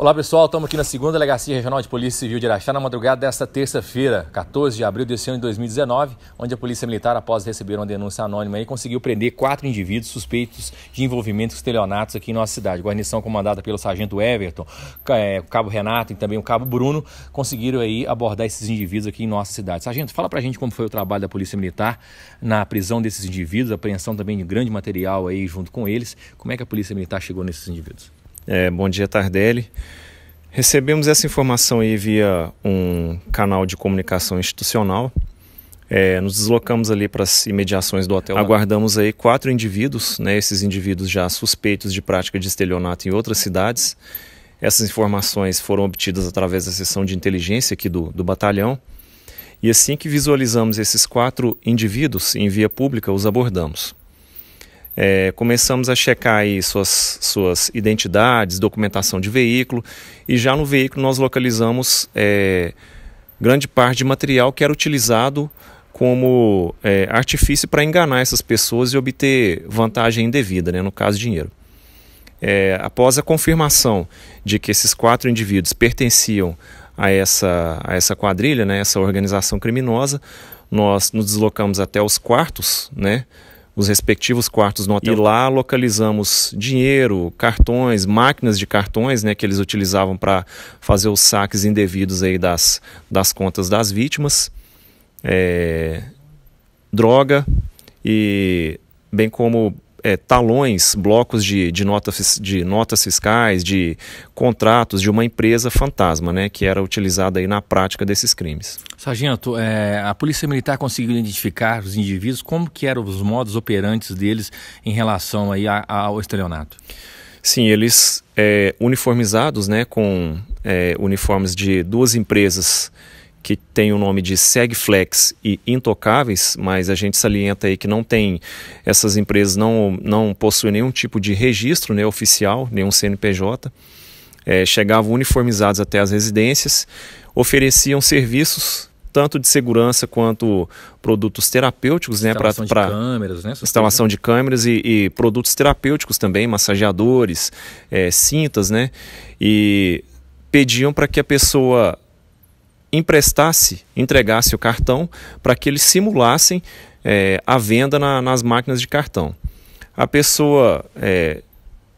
Olá pessoal, estamos aqui na segunda Delegacia Regional de Polícia Civil de Araxá na madrugada desta terça-feira, 14 de abril desse ano de 2019, onde a Polícia Militar, após receber uma denúncia anônima, aí, conseguiu prender quatro indivíduos suspeitos de envolvimento com estelionatos aqui em nossa cidade. Guarnição comandada pelo Sargento Everton, é, o Cabo Renato e também o Cabo Bruno conseguiram aí abordar esses indivíduos aqui em nossa cidade. Sargento, fala pra gente como foi o trabalho da Polícia Militar na prisão desses indivíduos, apreensão também de grande material aí junto com eles. Como é que a Polícia Militar chegou nesses indivíduos? É, bom dia, Tardelli. Recebemos essa informação aí via um canal de comunicação institucional. É, nos deslocamos ali para as imediações do hotel. Aguardamos aí quatro indivíduos, né, esses indivíduos já suspeitos de prática de estelionato em outras cidades. Essas informações foram obtidas através da seção de inteligência aqui do, do batalhão. E assim que visualizamos esses quatro indivíduos em via pública, os abordamos. É, começamos a checar aí suas, suas identidades, documentação de veículo e já no veículo nós localizamos é, grande parte de material que era utilizado como é, artifício para enganar essas pessoas e obter vantagem indevida, né, no caso dinheiro. É, após a confirmação de que esses quatro indivíduos pertenciam a essa, a essa quadrilha, né, essa organização criminosa, nós nos deslocamos até os quartos, né, os respectivos quartos no hotel. E lá localizamos dinheiro, cartões, máquinas de cartões, né, que eles utilizavam para fazer os saques indevidos aí das, das contas das vítimas, é, droga e bem como é, talões, blocos de, de, de notas fiscais, de contratos de uma empresa fantasma, né, que era utilizada aí na prática desses crimes. Sargento, é, a Polícia Militar conseguiu identificar os indivíduos, como que eram os modos operantes deles em relação aí a, a, ao estelionato? Sim, eles é, uniformizados, né, com é, uniformes de duas empresas que tem o nome de Segflex e Intocáveis, mas a gente salienta aí que não tem, essas empresas não, não possuem nenhum tipo de registro né, oficial, nenhum CNPJ. É, chegavam uniformizados até as residências, ofereciam serviços tanto de segurança quanto produtos terapêuticos, né? Instalação para de câmeras, né? Instalação né? de câmeras e, e produtos terapêuticos também, massageadores, é, cintas, né? E pediam para que a pessoa emprestasse, entregasse o cartão para que eles simulassem é, a venda na, nas máquinas de cartão. A pessoa é,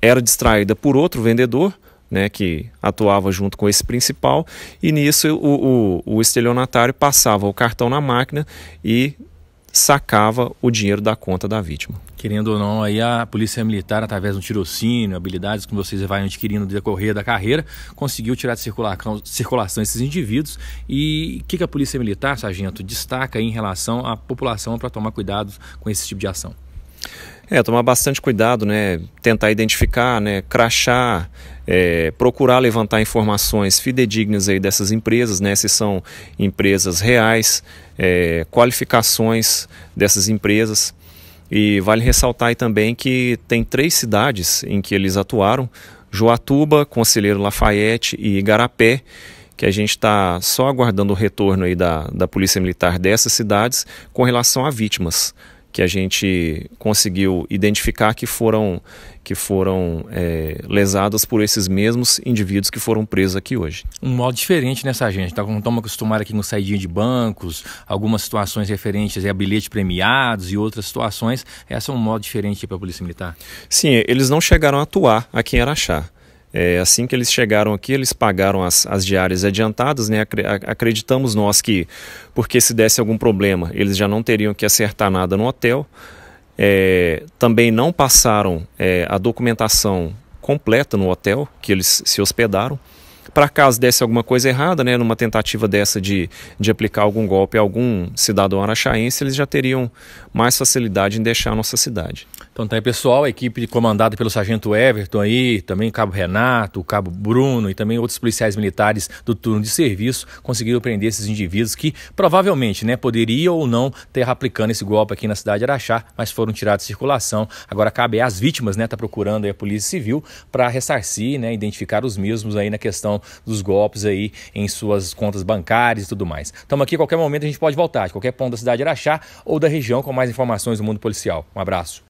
era distraída por outro vendedor, né, que atuava junto com esse principal, e nisso o, o, o estelionatário passava o cartão na máquina e sacava o dinheiro da conta da vítima. Querendo ou não, aí a polícia militar, através do tirocínio, habilidades que vocês vão adquirindo no decorrer da carreira, conseguiu tirar de circulação esses indivíduos. E o que, que a polícia militar, sargento, destaca em relação à população para tomar cuidado com esse tipo de ação? É, tomar bastante cuidado, né? Tentar identificar, né? Crachar, é, procurar levantar informações fidedignas aí dessas empresas, né? Se são empresas reais, é, qualificações dessas empresas. E vale ressaltar também que tem três cidades em que eles atuaram: Joatuba, Conselheiro Lafayette e Igarapé que a gente está só aguardando o retorno aí da, da Polícia Militar dessas cidades com relação a vítimas que a gente conseguiu identificar que foram, que foram é, lesadas por esses mesmos indivíduos que foram presos aqui hoje. Um modo diferente, nessa gente Tá, estamos acostumados aqui com saída de bancos, algumas situações referentes a bilhetes premiados e outras situações. Essa é um modo diferente para a Polícia Militar? Sim, eles não chegaram a atuar aqui em Araxá. É, assim que eles chegaram aqui, eles pagaram as, as diárias adiantadas, né? Acreditamos nós que, porque se desse algum problema, eles já não teriam que acertar nada no hotel. É, também não passaram é, a documentação completa no hotel que eles se hospedaram para caso desse alguma coisa errada, né, numa tentativa dessa de, de aplicar algum golpe a algum cidadão araxaense, eles já teriam mais facilidade em deixar a nossa cidade. Então tá aí, pessoal, a equipe comandada pelo sargento Everton aí, também o cabo Renato, o cabo Bruno e também outros policiais militares do turno de serviço conseguiram prender esses indivíduos que provavelmente, né, poderiam ou não ter aplicando esse golpe aqui na cidade de Araxá, mas foram tirados de circulação. Agora cabe às vítimas, né, tá procurando a Polícia Civil para ressarcir, né, identificar os mesmos aí na questão dos golpes aí em suas contas bancárias e tudo mais. Estamos aqui, a qualquer momento a gente pode voltar, de qualquer ponto da cidade de Araxá ou da região, com mais informações do mundo policial. Um abraço.